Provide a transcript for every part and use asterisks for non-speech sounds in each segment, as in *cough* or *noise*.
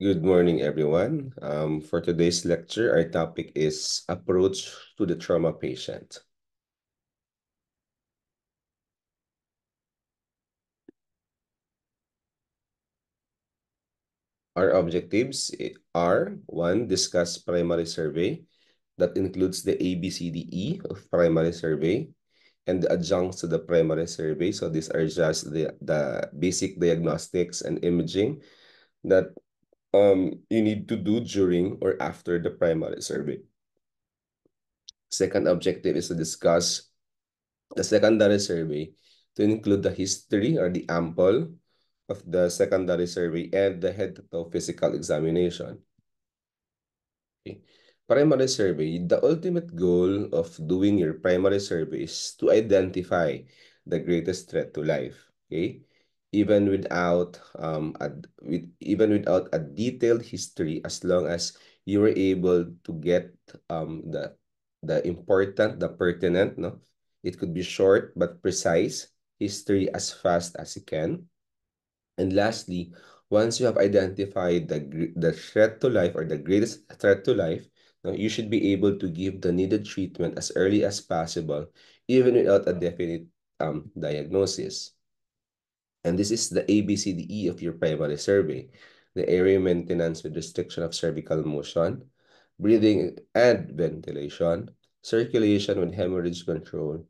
Good morning, everyone. Um, for today's lecture, our topic is approach to the trauma patient. Our objectives are, one, discuss primary survey. That includes the ABCDE of primary survey and the adjuncts to the primary survey. So these are just the, the basic diagnostics and imaging that um, you need to do during or after the primary survey. Second objective is to discuss the secondary survey to include the history or the ample of the secondary survey and the head-to-toe physical examination. Okay. Primary survey, the ultimate goal of doing your primary survey is to identify the greatest threat to life. Okay? even without um a, with even without a detailed history as long as you were able to get um the the important the pertinent no it could be short but precise history as fast as you can and lastly once you have identified the the threat to life or the greatest threat to life now you should be able to give the needed treatment as early as possible even without a definite um diagnosis and this is the ABCDE of your primary survey. The area maintenance with restriction of cervical motion, breathing and ventilation, circulation with hemorrhage control,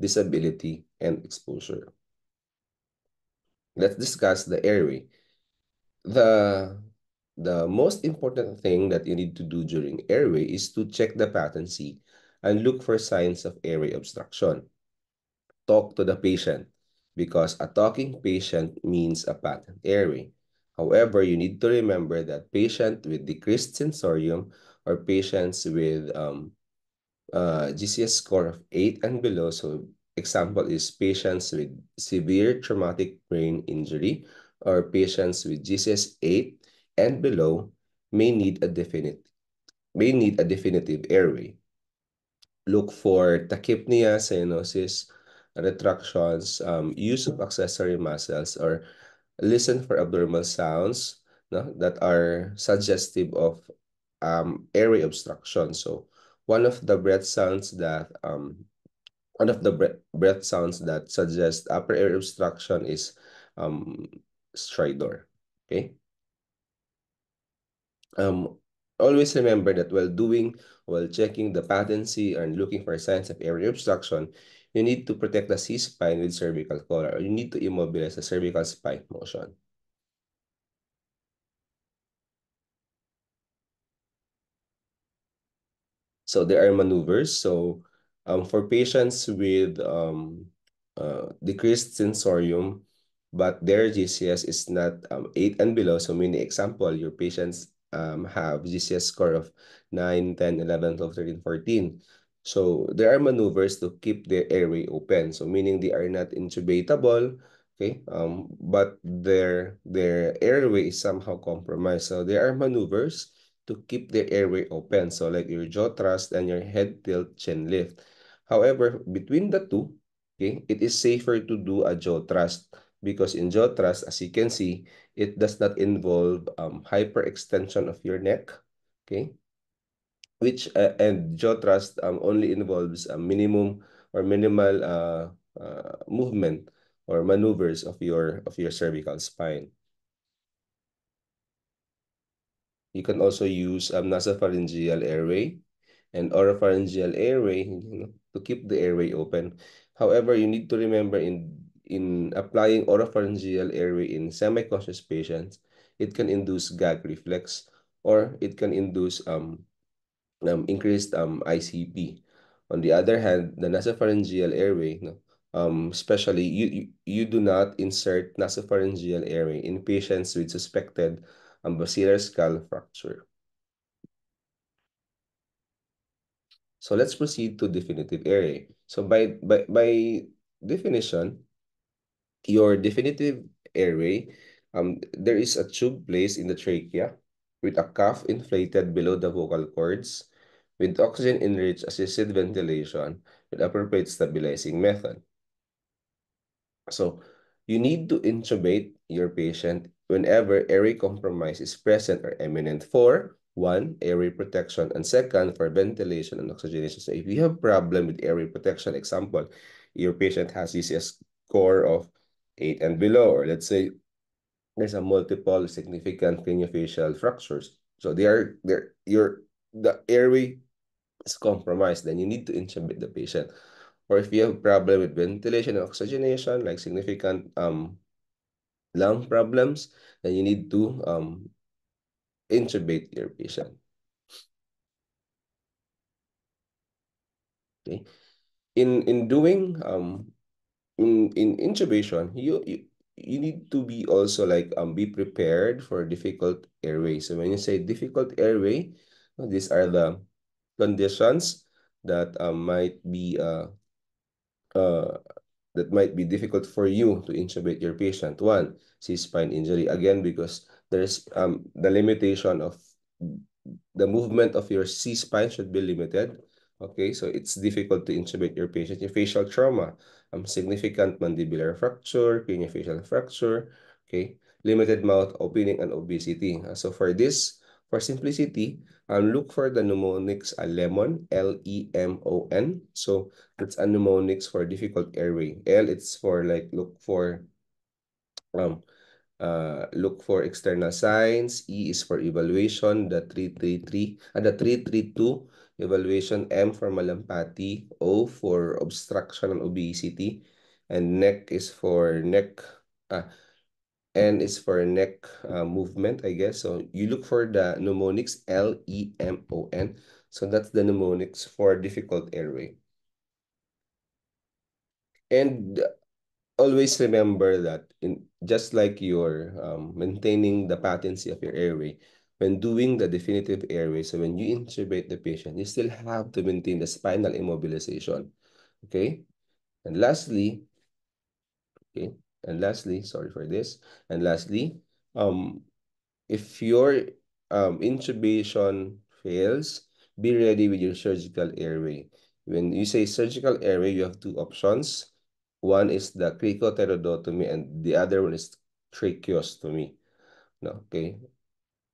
disability, and exposure. Let's discuss the airway. The, the most important thing that you need to do during airway is to check the patency and look for signs of airway obstruction. Talk to the patient because a talking patient means a patent airway. However, you need to remember that patients with decreased sensorium or patients with um, uh, GCS score of 8 and below, so example is patients with severe traumatic brain injury or patients with GCS 8 and below may need a definite may need a definitive airway. Look for tachypnea, cyanosis, retractions, um, use of accessory muscles, or listen for abnormal sounds no, that are suggestive of um, airway obstruction. So one of the breath sounds that um, one of the breath, breath sounds that suggest upper air obstruction is um, stridor. Okay. Um, always remember that while doing, while checking the patency and looking for signs of airway obstruction, you need to protect the C-spine with cervical collar or you need to immobilize the cervical spine motion. So there are maneuvers. So um, for patients with um, uh, decreased sensorium, but their GCS is not um, 8 and below. So many example, your patients um, have GCS score of 9, 10, 11, 12, 13, 14. So there are maneuvers to keep the airway open. So meaning they are not intubatable, okay? Um, but their their airway is somehow compromised. So there are maneuvers to keep the airway open. So like your jaw thrust and your head tilt chin lift. However, between the two, okay, it is safer to do a jaw thrust because in jaw thrust, as you can see, it does not involve um, hyperextension of your neck, okay? which uh, and jaw thrust um, only involves a minimum or minimal uh, uh, movement or maneuvers of your of your cervical spine. You can also use um, nasopharyngeal airway and oropharyngeal airway you know, to keep the airway open. However, you need to remember in in applying oropharyngeal airway in semi-conscious patients, it can induce gag reflex or it can induce um, um, increased um, ICP. On the other hand, the nasopharyngeal airway, no, um, especially you, you, you do not insert nasopharyngeal airway in patients with suspected um, basilar skull fracture. So let's proceed to definitive airway. So by, by, by definition, your definitive airway, um, there is a tube placed in the trachea with a cuff inflated below the vocal cords with oxygen-enriched assisted ventilation with appropriate stabilizing method. So you need to intubate your patient whenever airway compromise is present or imminent for one, airway protection, and second, for ventilation and oxygenation. So if you have problem with airway protection, example, your patient has UCS score of 8 and below, or let's say there's a multiple significant craniofacial fractures. So they are, they're, your the airway is compromised, then you need to intubate the patient. Or if you have a problem with ventilation and oxygenation, like significant um, lung problems, then you need to um, intubate your patient. Okay. In in doing um in in intubation, you, you you need to be also like um be prepared for difficult airway. So when you say difficult airway, these are the conditions that uh, might be uh, uh, that might be difficult for you to intubate your patient. One, C-spine injury. Again, because there's um, the limitation of the movement of your C-spine should be limited. Okay, so it's difficult to intubate your patient. Your facial trauma, um, significant mandibular fracture, craniofacial fracture, okay, limited mouth opening and obesity. Uh, so for this, For simplicity, um, look for the mnemonics a uh, lemon, L-E-M-O-N. So it's a mnemonics for difficult airway. L, it's for like look for um uh look for external signs. E is for evaluation, the 333, and uh, the 332 evaluation. M for malampati, O for obstruction and obesity, and neck is for neck. Uh, N is for neck uh, movement, I guess. So you look for the mnemonics, L-E-M-O-N. So that's the mnemonics for difficult airway. And always remember that in just like you're um, maintaining the patency of your airway, when doing the definitive airway, so when you intubate the patient, you still have to maintain the spinal immobilization. Okay? And lastly, okay, and lastly, sorry for this. And lastly, um, if your um, intubation fails, be ready with your surgical airway. When you say surgical airway, you have two options. One is the cricoterodotomy and the other one is tracheostomy. No, okay.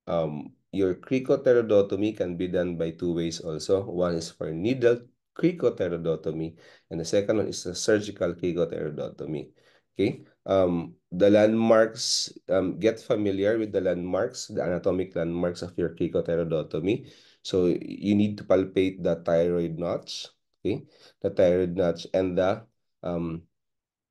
Um, your cricoterodotomy can be done by two ways also. One is for needle cricoterodotomy and the second one is a surgical cricoterodotomy. Okay, um, the landmarks, um, get familiar with the landmarks, the anatomic landmarks of your cricothyroidotomy. So you need to palpate the thyroid knots, okay? The thyroid knots and the um,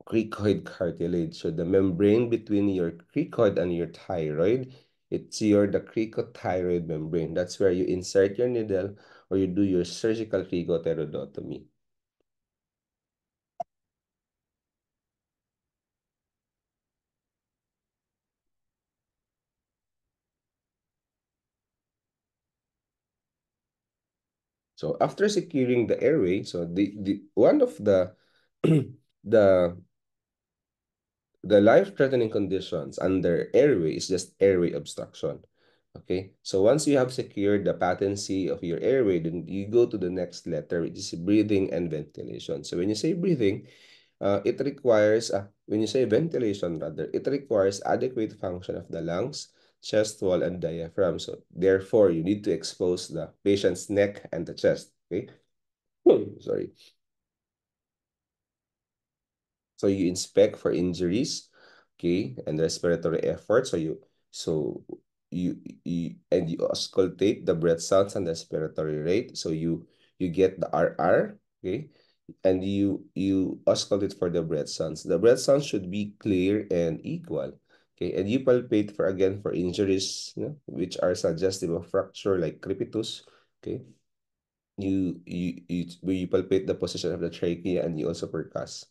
cricoid cartilage. So the membrane between your cricoid and your thyroid, it's your the cricothyroid membrane. That's where you insert your needle or you do your surgical cricothyroidotomy. So after securing the airway, so the, the one of the *clears throat* the the life-threatening conditions under airway is just airway obstruction. Okay, so once you have secured the patency of your airway, then you go to the next letter, which is breathing and ventilation. So when you say breathing, uh, it requires, uh, when you say ventilation rather, it requires adequate function of the lungs, chest wall, and diaphragm. So therefore, you need to expose the patient's neck and the chest, okay? Hmm, sorry. So you inspect for injuries, okay, and respiratory effort. So you so you, you and you auscultate the breath sounds and the respiratory rate. So you you get the RR, okay, and you you auscultate for the breath sounds. The breath sounds should be clear and equal. Okay, and you palpate for again for injuries you know, which are suggestive of fracture like crepitus. Okay, you you you, you palpate the position of the trachea and you also percuss.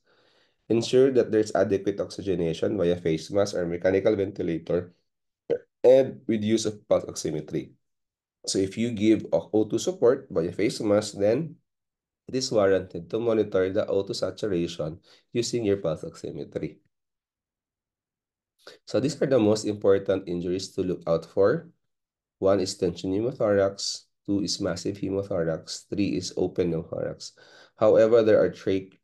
Ensure that there's adequate oxygenation via face mask or mechanical ventilator and with use of pulse oximetry. So if you give O2 support via face mask, then it is warranted to monitor the O2 saturation using your pulse oximetry. So these are the most important injuries to look out for. One is tension pneumothorax, two is massive hemothorax, three is open pneumothorax. However, there are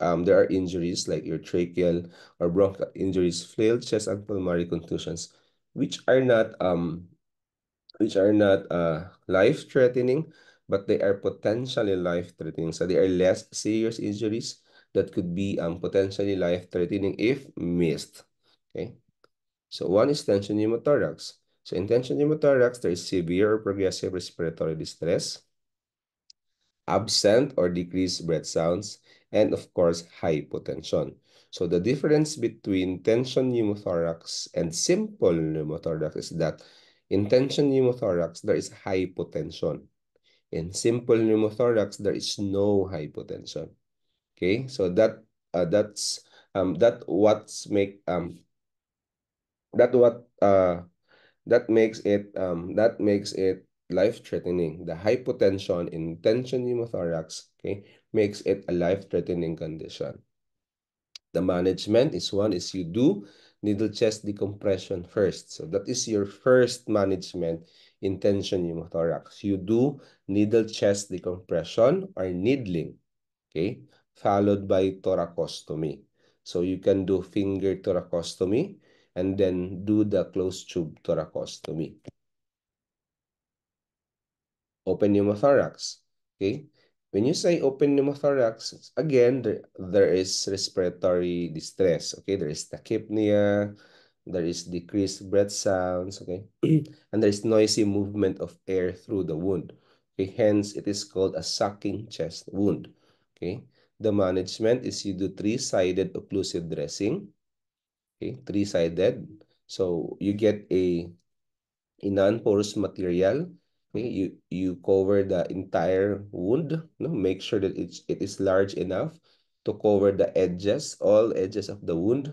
um there are injuries like your tracheal or bronchial injuries, flailed chest and pulmonary contusions, which are not um which are not uh life threatening, but they are potentially life threatening. So they are less serious injuries that could be um potentially life threatening if missed. Okay. So one is tension pneumothorax. So in tension pneumothorax, there is severe or progressive respiratory distress, absent or decreased breath sounds, and of course, hypotension. So the difference between tension pneumothorax and simple pneumothorax is that in tension pneumothorax, there is hypotension. In simple pneumothorax, there is no hypotension. Okay, so that uh, that's um, that what's make um that what uh that makes it um that makes it life threatening the hypotension in tension pneumothorax okay makes it a life threatening condition the management is one is you do needle chest decompression first so that is your first management in tension pneumothorax you do needle chest decompression or needling okay followed by thoracostomy so you can do finger thoracostomy and then do the closed tube thoracostomy. Open pneumothorax, okay? When you say open pneumothorax, again, there, there is respiratory distress, okay? There is tachypnea, there is decreased breath sounds, okay? *clears throat* and there is noisy movement of air through the wound, okay? Hence, it is called a sucking chest wound, okay? The management is you do three-sided occlusive dressing, okay, three-sided. So you get a, a non-porous material. Okay, you, you cover the entire wound. No? Make sure that it's, it is large enough to cover the edges, all edges of the wound.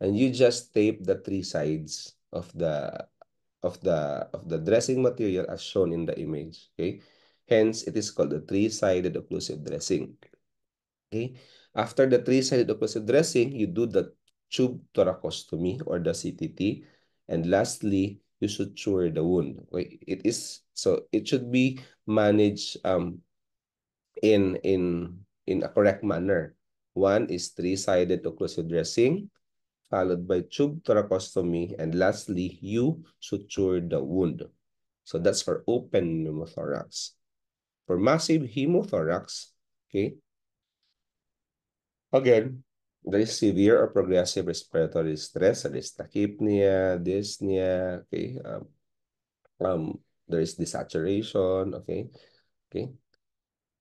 And you just tape the three sides of the of the of the dressing material as shown in the image. Okay. Hence, it is called the three-sided occlusive dressing. Okay. After the three-sided occlusive dressing, you do the tube thoracostomy or the CTT. And lastly, you should cure the wound. It is so it should be managed um in in in a correct manner. One is three-sided occlusive dressing, followed by tube thoracostomy, and lastly, you suture the wound. So that's for open pneumothorax. For massive hemothorax, okay, again, very severe or progressive respiratory distress, that is tachypnea, dyspnea, okay, um, um, there is desaturation, okay, okay.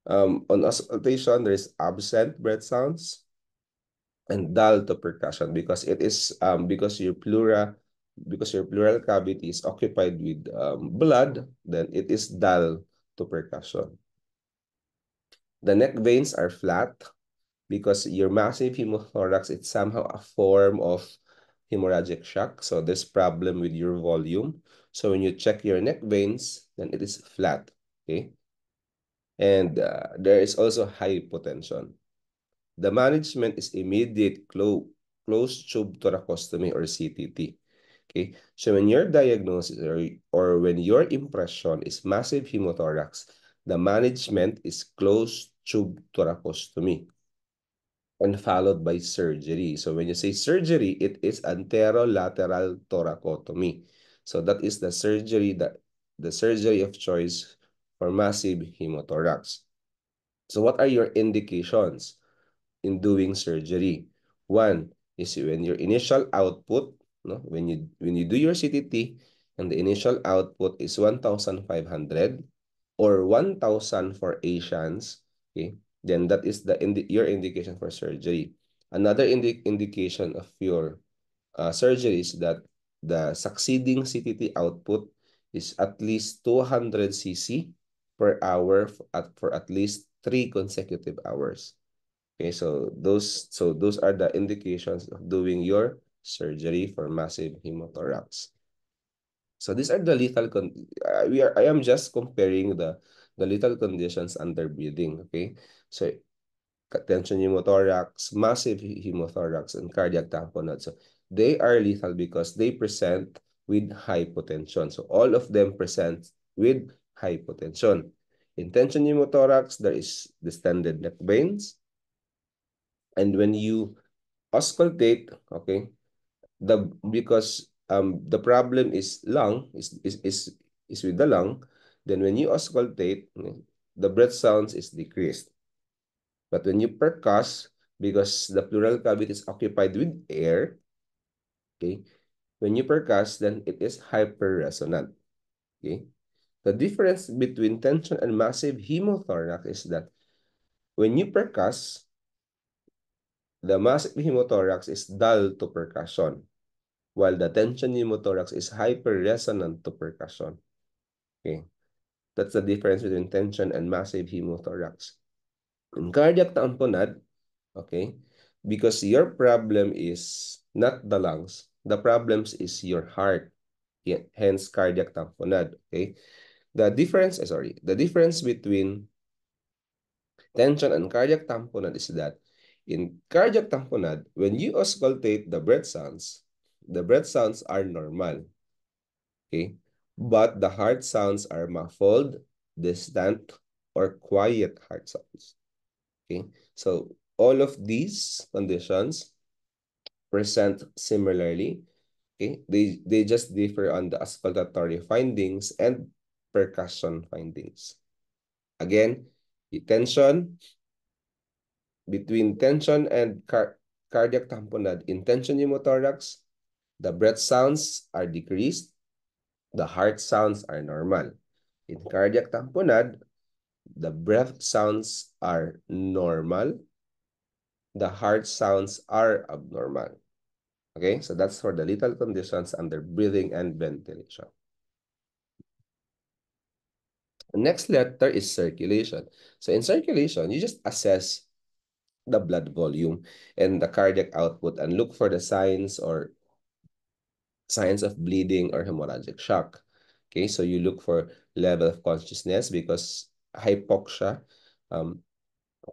Um, on auscultation, there is absent breath sounds and dull to percussion because it is um because your pleura because your pleural cavity is occupied with um, blood, then it is dull to percussion. The neck veins are flat, because your massive hemothorax it's somehow a form of hemorrhagic shock. So this problem with your volume. So when you check your neck veins, then it is flat, okay? And uh, there is also hypotension. The management is immediate clo closed tube thoracostomy or CTT. Okay, so when your diagnosis or, or when your impression is massive hemothorax, the management is closed tube thoracostomy and followed by surgery. So when you say surgery, it is anterolateral thoracotomy. So that is the surgery that the surgery of choice for massive hemothorax. So what are your indications in doing surgery? One is when your initial output, no, when you when you do your CTT and the initial output is 1,500 or 1,000 for Asians, okay? then that is the indi your indication for surgery. Another indi indication of your uh, surgery is that the succeeding CTT output is at least 200 cc per hour at, for at least three consecutive hours. Okay, so those so those are the indications of doing your surgery for massive hemothorax. So these are the lethal con uh, we are I am just comparing the the little conditions under breathing. Okay, so tension pneumothorax, massive hemothorax, and cardiac tamponade. So they are lethal because they present with hypotension. So all of them present with hypotension. In tension pneumothorax, there is distended neck veins. And when you auscultate, okay, the because um the problem is lung is is is, is with the lung then when you auscultate, the breath sounds is decreased. But when you percuss, because the pleural cavity is occupied with air, okay, when you percuss, then it is hyperresonant. Okay? The difference between tension and massive hemothorax is that when you percuss, the massive hemothorax is dull to percussion, while the tension hemothorax is hyperresonant to percussion. Okay. That's the difference between tension and massive hemothorax. In cardiac tamponade, okay, because your problem is not the lungs, the problems is your heart, hence cardiac tamponade, okay? The difference, eh, sorry, the difference between tension and cardiac tamponade is that in cardiac tamponade, when you auscultate the breath sounds, the breath sounds are normal, okay? but the heart sounds are muffled, distant, or quiet heart sounds. Okay, so all of these conditions present similarly. Okay, they, they just differ on the auscultatory findings and percussion findings. Again, tension between tension and car cardiac tamponade in tension pneumothorax, the breath sounds are decreased, the heart sounds are normal. In cardiac tamponade, the breath sounds are normal. The heart sounds are abnormal. Okay, so that's for the lethal conditions under breathing and ventilation. next letter is circulation. So in circulation, you just assess the blood volume and the cardiac output and look for the signs or signs of bleeding or hemorrhagic shock. Okay, so you look for level of consciousness because hypoxia um,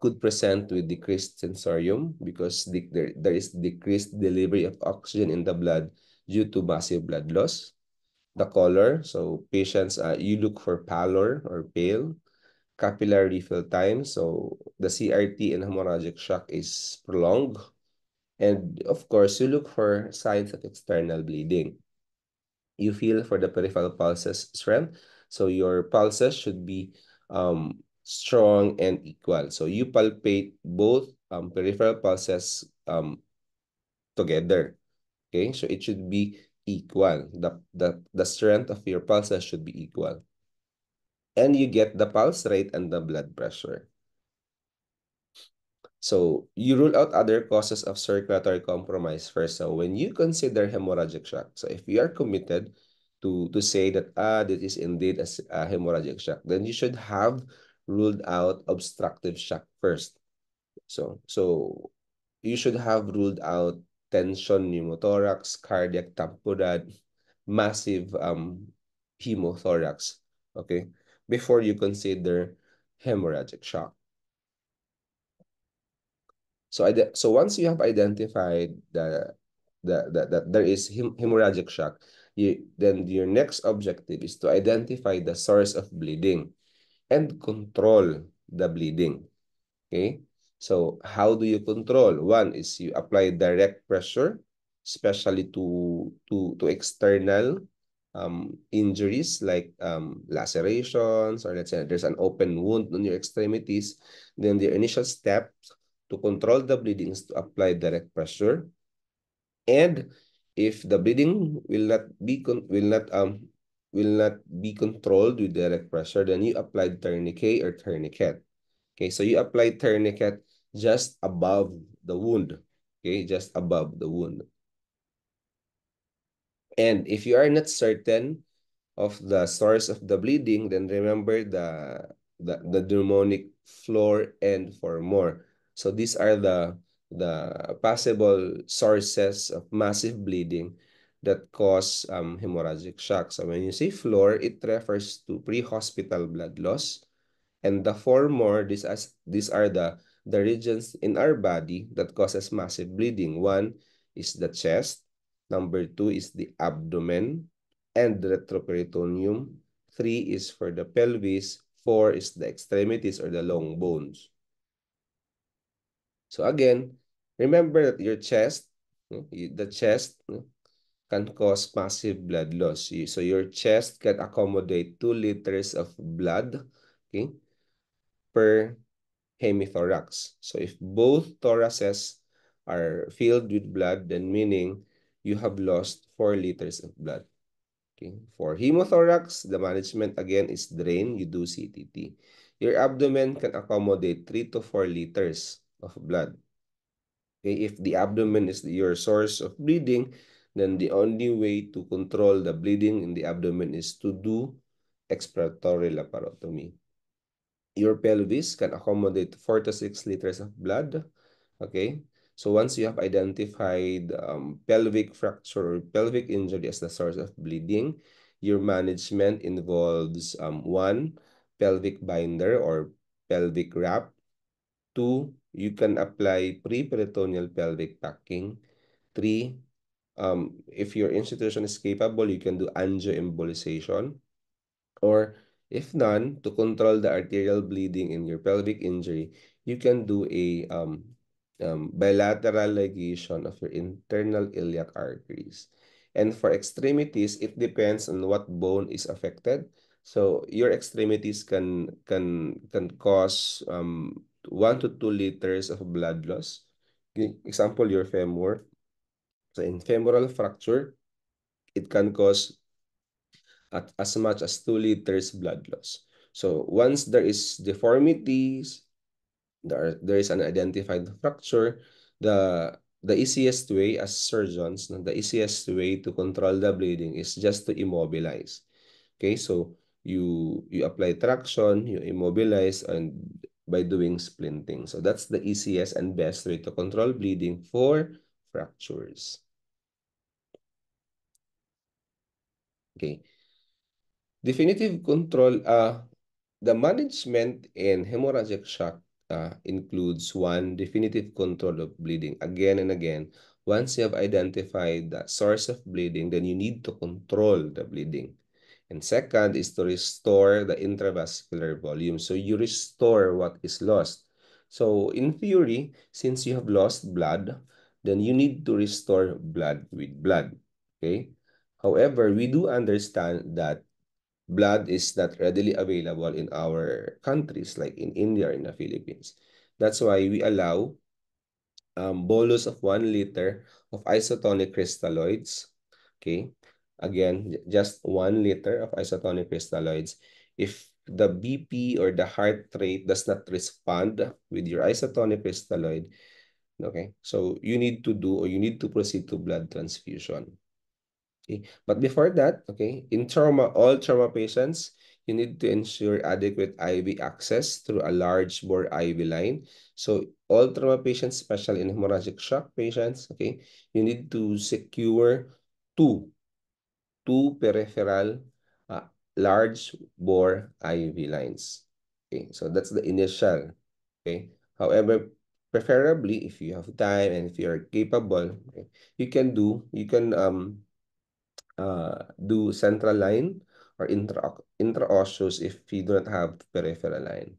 could present with decreased sensorium because the, there, there is decreased delivery of oxygen in the blood due to massive blood loss. The color, so patients, uh, you look for pallor or pale. Capillary refill time, so the CRT in hemorrhagic shock is prolonged And of course, you look for signs of external bleeding. You feel for the peripheral pulses strength. So your pulses should be um, strong and equal. So you palpate both um, peripheral pulses um, together. Okay, so it should be equal. The, the, the strength of your pulses should be equal. And you get the pulse rate and the blood pressure. So you rule out other causes of circulatory compromise first. So when you consider hemorrhagic shock, so if you are committed to, to say that, ah, this is indeed a, a hemorrhagic shock, then you should have ruled out obstructive shock first. So, so you should have ruled out tension pneumothorax, cardiac tamponade, massive um, hemothorax, okay, before you consider hemorrhagic shock. So, so once you have identified that, that, that, that there is hemorrhagic shock, you, then your next objective is to identify the source of bleeding and control the bleeding. Okay? So how do you control? One is you apply direct pressure, especially to, to, to external um, injuries like um, lacerations or let's say there's an open wound on your extremities. Then the initial steps to control the bleedings to apply direct pressure. And if the bleeding will not be will not um will not be controlled with direct pressure, then you apply tourniquet or tourniquet. Okay, so you apply tourniquet just above the wound. Okay, just above the wound. And if you are not certain of the source of the bleeding, then remember the the, the pneumonic floor and for more. So these are the the possible sources of massive bleeding that cause um, hemorrhagic shock. So when you say floor, it refers to pre-hospital blood loss. And the four more, these, as, these are the, the regions in our body that causes massive bleeding. One is the chest. Number two is the abdomen and the retroperitoneum. Three is for the pelvis. Four is the extremities or the long bones. So again, remember that your chest, the chest can cause massive blood loss. So your chest can accommodate 2 liters of blood okay, per hemithorax. So if both thoraces are filled with blood, then meaning you have lost 4 liters of blood. Okay. For hemothorax, the management again is drain, you do CTT. Your abdomen can accommodate 3 to 4 liters. of blood. Okay, if the abdomen is your source of bleeding, then the only way to control the bleeding in the abdomen is to do exploratory laparotomy. Your pelvis can accommodate 4 to 6 liters of blood. Okay, so once you have identified um, pelvic fracture or pelvic injury as the source of bleeding, your management involves um, one, pelvic binder or pelvic wrap, two, you can apply preperitoneal pelvic packing. Three, um, if your institution is capable, you can do angioembolization. Or if none, to control the arterial bleeding in your pelvic injury, you can do a um, um, bilateral ligation of your internal iliac arteries. And for extremities, it depends on what bone is affected. So your extremities can can can cause um, 1 to 2 liters of blood loss. Example, your femur. So in femoral fracture, it can cause at as much as 2 liters blood loss. So once there is deformities, there, are, there is an identified fracture, the, the easiest way as surgeons, the easiest way to control the bleeding is just to immobilize. Okay, so you, you apply traction, you immobilize, and by doing splinting. So that's the easiest and best way to control bleeding for fractures. Okay. Definitive control, uh, the management in hemorrhagic shock uh, includes one, definitive control of bleeding. Again and again, once you have identified the source of bleeding, then you need to control the bleeding. And second is to restore the intravascular volume. So you restore what is lost. So in theory, since you have lost blood, then you need to restore blood with blood. Okay. However, we do understand that blood is not readily available in our countries like in India or in the Philippines. That's why we allow um, bolus of one liter of isotonic crystalloids, okay, Again, just 1 liter of isotonic crystalloids. If the BP or the heart rate does not respond with your isotonic crystalloid, okay, so you need to do or you need to proceed to blood transfusion. Okay. But before that, okay, in trauma, all trauma patients, you need to ensure adequate IV access through a large bore IV line. So all trauma patients, especially in hemorrhagic shock patients, okay, you need to secure two two peripheral uh, large bore IV lines. Okay, so that's the initial. Okay, however, preferably if you have time and if you are capable, okay, you can do you can um uh do central line or intra intraosseous if you do not have peripheral line.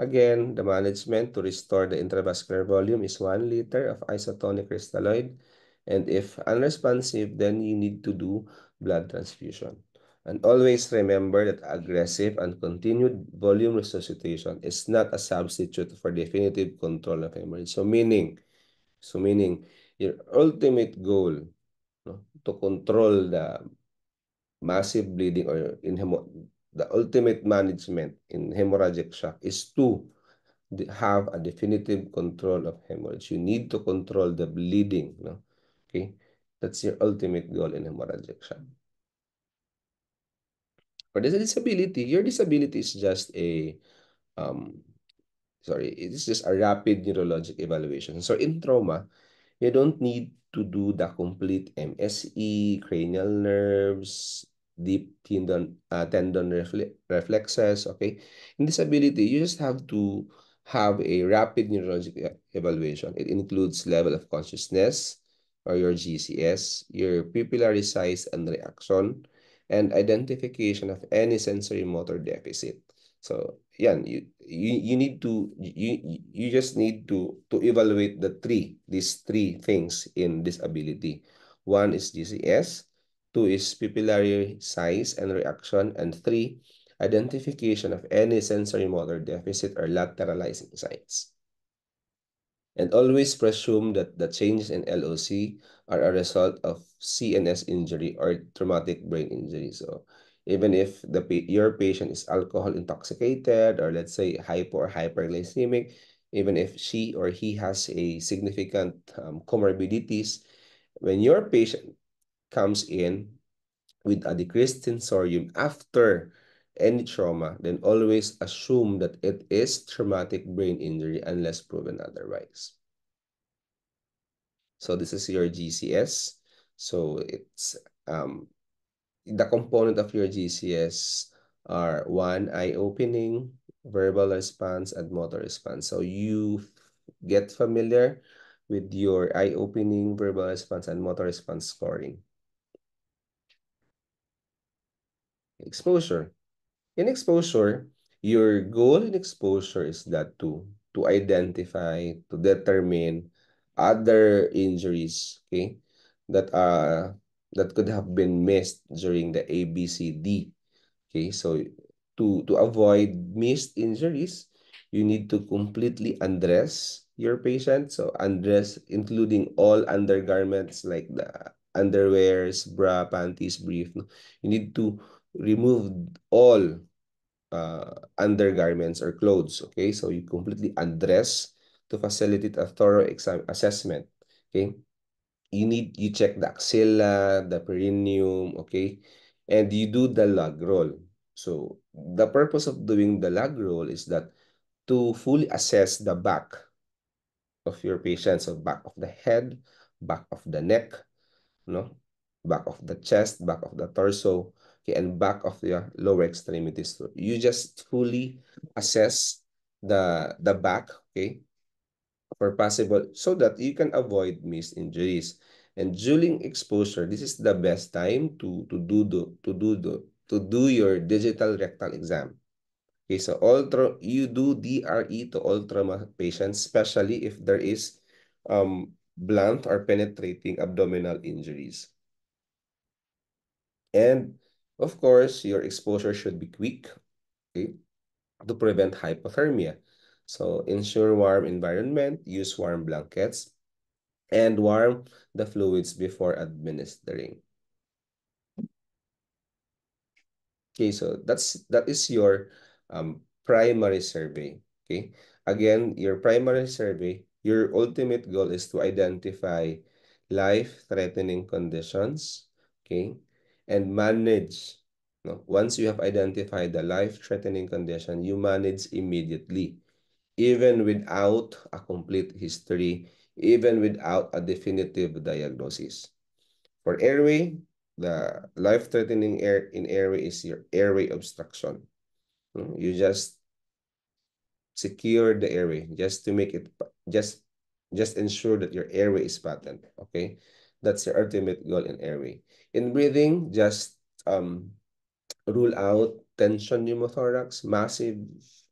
Again, the management to restore the intravascular volume is 1 liter of isotonic crystalloid and if unresponsive, then you need to do blood transfusion. And always remember that aggressive and continued volume resuscitation is not a substitute for definitive control of hemorrhage. So meaning, so meaning your ultimate goal no, to control the massive bleeding or in hemo the ultimate management in hemorrhagic shock is to have a definitive control of hemorrhage. You need to control the bleeding. No? Okay, that's your ultimate goal in hemorrhage But For a disability, your disability is just a um sorry, it's just a rapid neurologic evaluation. So in trauma, you don't need to do the complete MSE, cranial nerves, deep tendon, uh, tendon refle reflexes, okay? In disability, you just have to have a rapid neurologic evaluation. It includes level of consciousness, or your GCS, your pupillary size and reaction, and identification of any sensory motor deficit. So yan, you, you, you need to, you, you just need to, to evaluate the three, these three things in disability. One is GCS, two is pupillary size and reaction, and three, identification of any sensory motor deficit or lateralizing signs. and always presume that the changes in LOC are a result of CNS injury or traumatic brain injury. So even if the your patient is alcohol intoxicated or let's say hypo or hyperglycemic, even if she or he has a significant um, comorbidities, when your patient comes in with a decreased sensorium after any trauma, then always assume that it is traumatic brain injury unless proven otherwise. So this is your GCS. So it's um, the component of your GCS are one, eye opening, verbal response, and motor response. So you get familiar with your eye opening, verbal response, and motor response scoring. Exposure. In exposure, your goal in exposure is that to to identify, to determine other injuries, okay, that are uh, that could have been missed during the ABCD. Okay, so to to avoid missed injuries, you need to completely undress your patient. So undress including all undergarments like the underwears, bra, panties, brief. No? You need to removed all uh, undergarments or clothes. Okay, so you completely undress to facilitate a thorough exam assessment. Okay, you need you check the axilla, the perineum. Okay, and you do the lug roll. So the purpose of doing the lug roll is that to fully assess the back of your patient, so back of the head, back of the neck, no, back of the chest, back of the torso, okay, and back of the lower extremities. So you just fully assess the the back, okay, for possible so that you can avoid missed injuries. And during exposure, this is the best time to to do the to do the to do your digital rectal exam. Okay, so ultra you do DRE to all trauma patients, especially if there is um blunt or penetrating abdominal injuries. And Of course, your exposure should be quick okay, to prevent hypothermia. So ensure warm environment, use warm blankets, and warm the fluids before administering. Okay, so that's that is your um, primary survey. Okay, again, your primary survey, your ultimate goal is to identify life-threatening conditions. Okay, and manage. No? Once you have identified the life-threatening condition, you manage immediately, even without a complete history, even without a definitive diagnosis. For airway, the life-threatening air in airway is your airway obstruction. Hmm, you just secure the airway just to make it, just, just ensure that your airway is patent, okay? That's your ultimate goal in airway. In breathing, just um, rule out tension pneumothorax, massive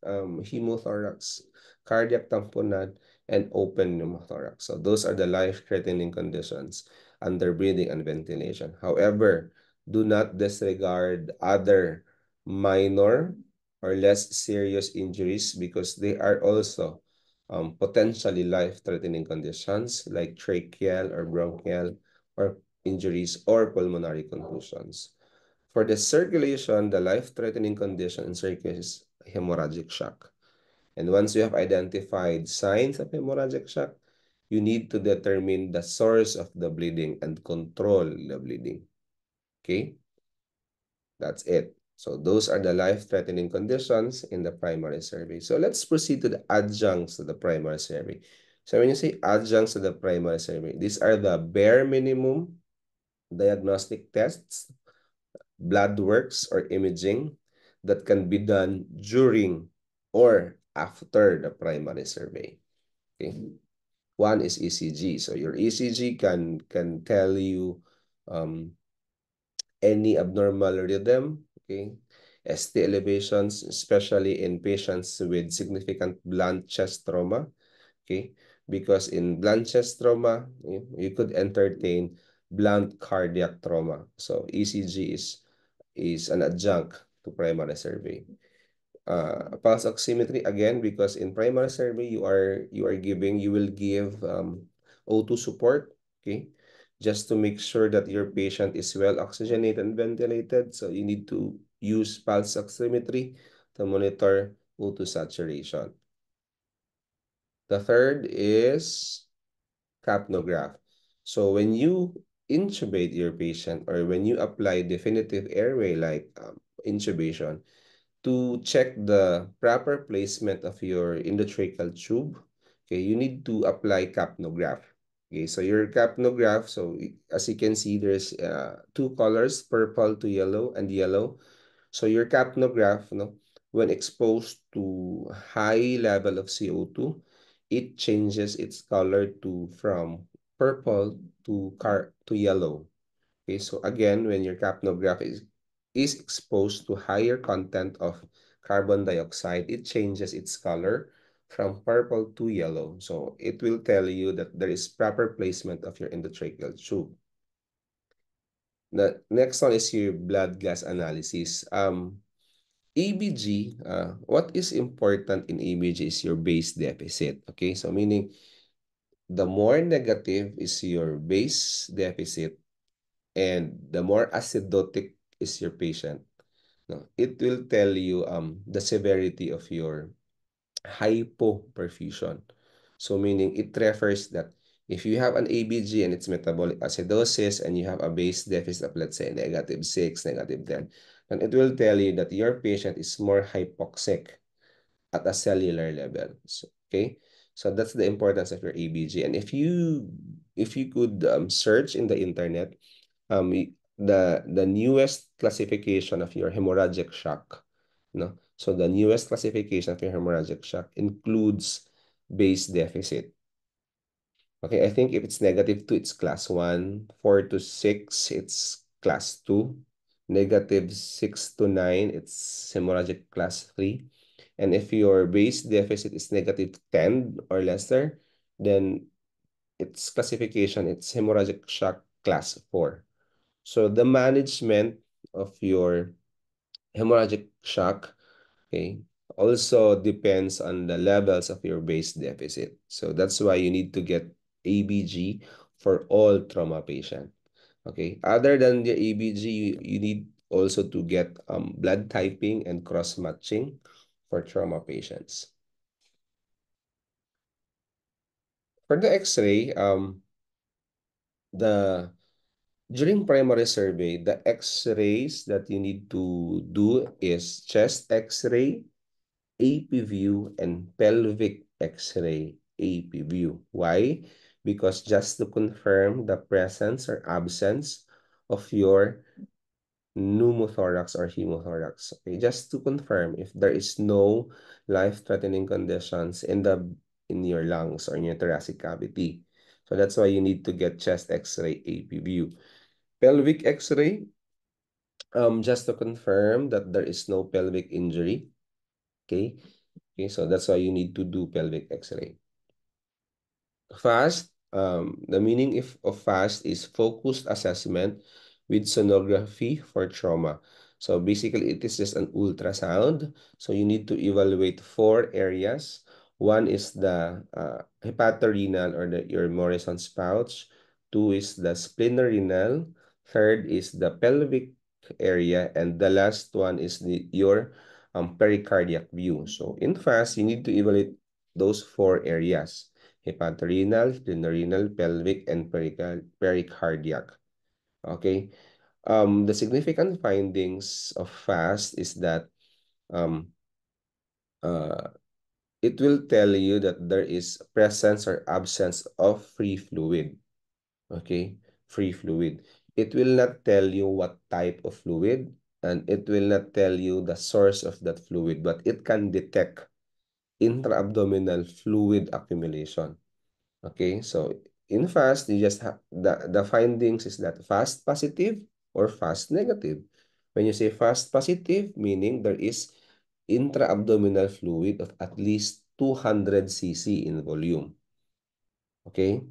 um, hemothorax, cardiac tamponade, and open pneumothorax. So those are the life-threatening conditions under breathing and ventilation. However, do not disregard other minor or less serious injuries because they are also um, potentially life-threatening conditions like tracheal or bronchial or injuries or pulmonary contusions. For the circulation, the life-threatening condition in circulation is hemorrhagic shock. And once you have identified signs of hemorrhagic shock, you need to determine the source of the bleeding and control the bleeding. Okay? That's it. So those are the life-threatening conditions in the primary survey. So let's proceed to the adjuncts to the primary survey. So when you say adjuncts to the primary survey, these are the bare minimum diagnostic tests, blood works or imaging that can be done during or after the primary survey. Okay. One is ECG. So your ECG can, can tell you um, any abnormal rhythm, Okay. ST elevations, especially in patients with significant blunt chest trauma. Okay. Because in blunt chest trauma, you, could entertain blunt cardiac trauma. So ECG is, is an adjunct to primary survey. Uh, pulse oximetry again because in primary survey you are you are giving you will give um, O2 support okay just to make sure that your patient is well oxygenated and ventilated. So you need to use pulse oximetry to monitor O2 saturation. The third is capnograph. So when you intubate your patient or when you apply definitive airway like um, intubation to check the proper placement of your endotracheal tube, okay, you need to apply capnograph. Okay, so your capnograph, so as you can see, there's uh, two colors, purple to yellow and yellow. So your capnograph, you know, when exposed to high level of CO2, it changes its color to from purple to car to yellow. Okay, so again, when your capnograph is, is exposed to higher content of carbon dioxide, it changes its color from purple to yellow. So it will tell you that there is proper placement of your endotracheal tube. The next one is your blood gas analysis. Um, EBG, uh, what is important in EBG is your base deficit. Okay, so meaning the more negative is your base deficit and the more acidotic is your patient. No, it will tell you um, the severity of your hypoperfusion. So meaning it refers that if you have an ABG and it's metabolic acidosis and you have a base deficit of let's say negative 6, negative 10, then it will tell you that your patient is more hypoxic at a cellular level. So, okay? So that's the importance of your ABG. And if you if you could um, search in the internet, um, the the newest classification of your hemorrhagic shock, you no, know, So the newest classification for hemorrhagic shock includes base deficit. Okay, I think if it's negative 2, it's class 1. 4 to 6, it's class 2. Negative 6 to 9, it's hemorrhagic class 3. And if your base deficit is negative 10 or lesser, then its classification, it's hemorrhagic shock class 4. So the management of your hemorrhagic shock Okay. Also depends on the levels of your base deficit. So that's why you need to get ABG for all trauma patient. Okay. Other than the ABG, you, you need also to get um, blood typing and cross-matching for trauma patients. For the x-ray, um, the during primary survey, the x-rays that you need to do is chest x-ray, AP view, and pelvic x-ray, AP view. Why? Because just to confirm the presence or absence of your pneumothorax or hemothorax. Okay, just to confirm if there is no life-threatening conditions in the in your lungs or in your thoracic cavity. So that's why you need to get chest x-ray AP view pelvic x-ray, um, just to confirm that there is no pelvic injury. Okay. Okay, so that's why you need to do pelvic x-ray. Fast, um, the meaning if, of fast is focused assessment with sonography for trauma. So basically, it is just an ultrasound. So you need to evaluate four areas. One is the uh, hepatorenal or the, your Morrison's pouch. Two is the splenorenal. Third is the pelvic area. And the last one is the, your um, pericardiac view. So in FAST, you need to evaluate those four areas, hepatorenal, renal, pelvic, and pericard pericardiac. Okay. Um, the significant findings of FAST is that um, uh, it will tell you that there is presence or absence of free fluid. Okay, free fluid. It will not tell you what type of fluid and it will not tell you the source of that fluid, but it can detect intra-abdominal fluid accumulation. Okay, so in FAST, you just the, the findings is that FAST positive or FAST negative. When you say FAST positive, meaning there is intra-abdominal fluid of at least 200 cc in volume. Okay?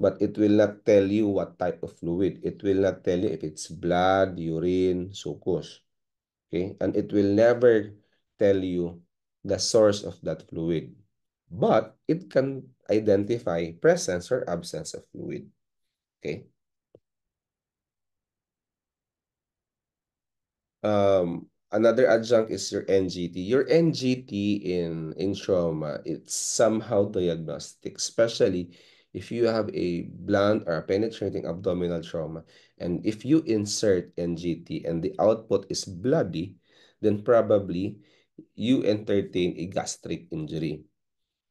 but it will not tell you what type of fluid. It will not tell you if it's blood, urine, sucrose. Okay? And it will never tell you the source of that fluid. But it can identify presence or absence of fluid. Okay? Um, another adjunct is your NGT. Your NGT in, in trauma, it's somehow diagnostic, especially if you have a blunt or a penetrating abdominal trauma, and if you insert NGT and the output is bloody, then probably you entertain a gastric injury.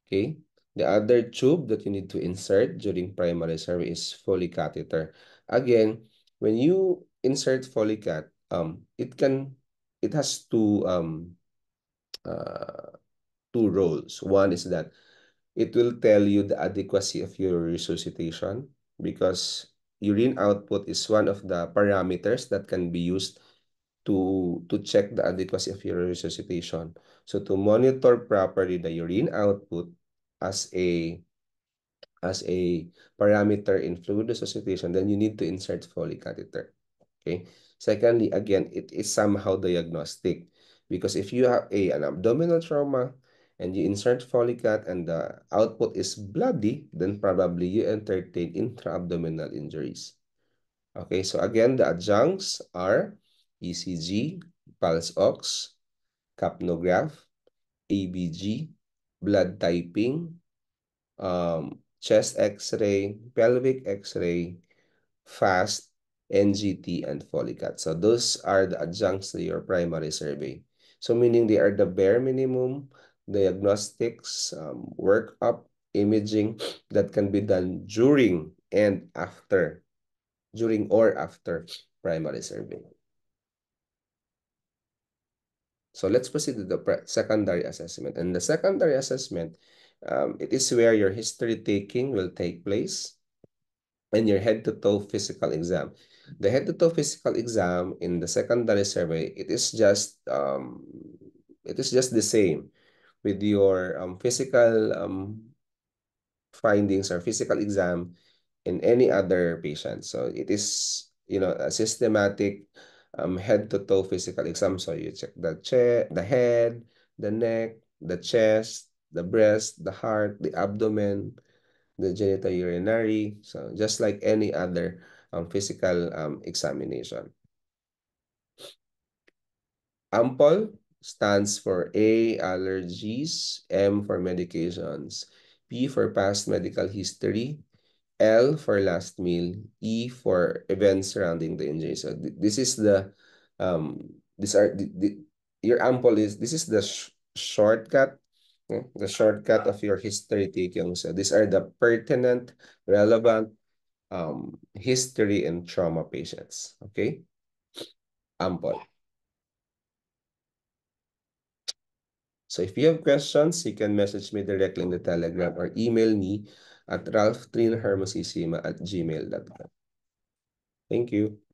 Okay? The other tube that you need to insert during primary survey is Foley catheter. Again, when you insert Foley cat, um, it can, it has two, um, uh, two roles. One is that it will tell you the adequacy of your resuscitation because urine output is one of the parameters that can be used to, to check the adequacy of your resuscitation. So to monitor properly the urine output as a as a parameter in fluid resuscitation, then you need to insert Foley catheter. Okay. Secondly, again, it is somehow diagnostic because if you have a, an abdominal trauma, and you insert folicat and the output is bloody, then probably you entertain intra-abdominal injuries. Okay, so again, the adjuncts are ECG, pulse ox, capnograph, ABG, blood typing, um, chest x-ray, pelvic x-ray, FAST, NGT, and folicat. So those are the adjuncts to your primary survey. So meaning they are the bare minimum diagnostics, um, workup, imaging that can be done during and after, during or after primary survey. So let's proceed to the secondary assessment. And the secondary assessment, um, it is where your history taking will take place and your head-to-toe physical exam. The head-to-toe physical exam in the secondary survey, it is just um, it is just the same with your um, physical um, findings or physical exam in any other patient. So it is, you know, a systematic um, head-to-toe physical exam. So you check the, che the head, the neck, the chest, the breast, the heart, the abdomen, the genital urinary. So just like any other um, physical um, examination. Ample stands for A, allergies, M for medications, P for past medical history, L for last meal, E for events surrounding the injury. So th this is the, um, these are, the, the, your ample is, this is the sh shortcut, the shortcut of your history taking. So these are the pertinent, relevant um, history and trauma patients, okay? Ample. So if you have questions, you can message me directly in the Telegram or email me at ralphtrinhermosisima at gmail.com. Thank you.